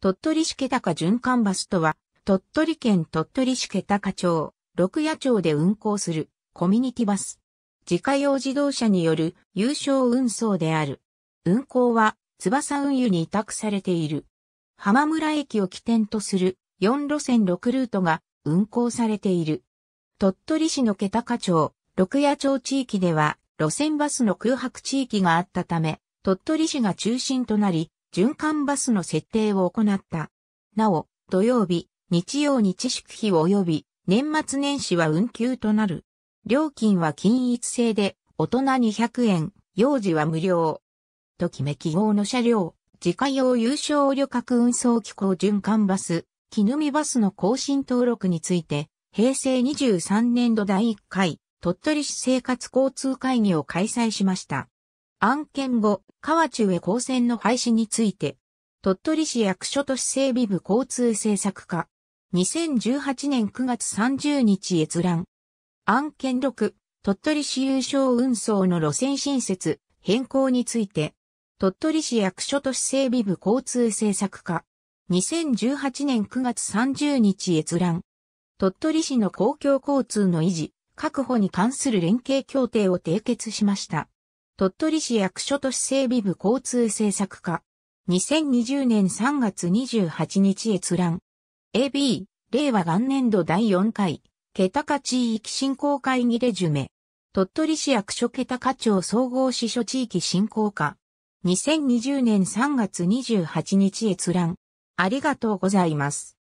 鳥取市気高循環バスとは、鳥取県鳥取市気高町、六夜町で運行するコミュニティバス。自家用自動車による有償運送である。運行は、翼運輸に委託されている。浜村駅を起点とする4路線6ルートが運行されている。鳥取市の気高町、六夜町地域では、路線バスの空白地域があったため、鳥取市が中心となり、循環バスの設定を行った。なお、土曜日、日曜日祝日及び年末年始は運休となる。料金は均一制で、大人200円、幼児は無料。ときめき号の車両、自家用有償旅客運送機構循環バス、木みバスの更新登録について、平成23年度第1回、鳥取市生活交通会議を開催しました。案件後、河中へ高線の廃止について、鳥取市役所都市整備部交通政策課、2018年9月30日閲覧。案件6、鳥取市有償運送の路線新設、変更について、鳥取市役所都市整備部交通政策課、2018年9月30日閲覧。鳥取市の公共交通の維持、確保に関する連携協定を締結しました。鳥取市役所都市整備部交通政策課。2020年3月28日閲覧。AB、令和元年度第4回、桁価地域振興会議レジュメ。鳥取市役所桁価町総合支所地域振興課。2020年3月28日閲覧。ありがとうございます。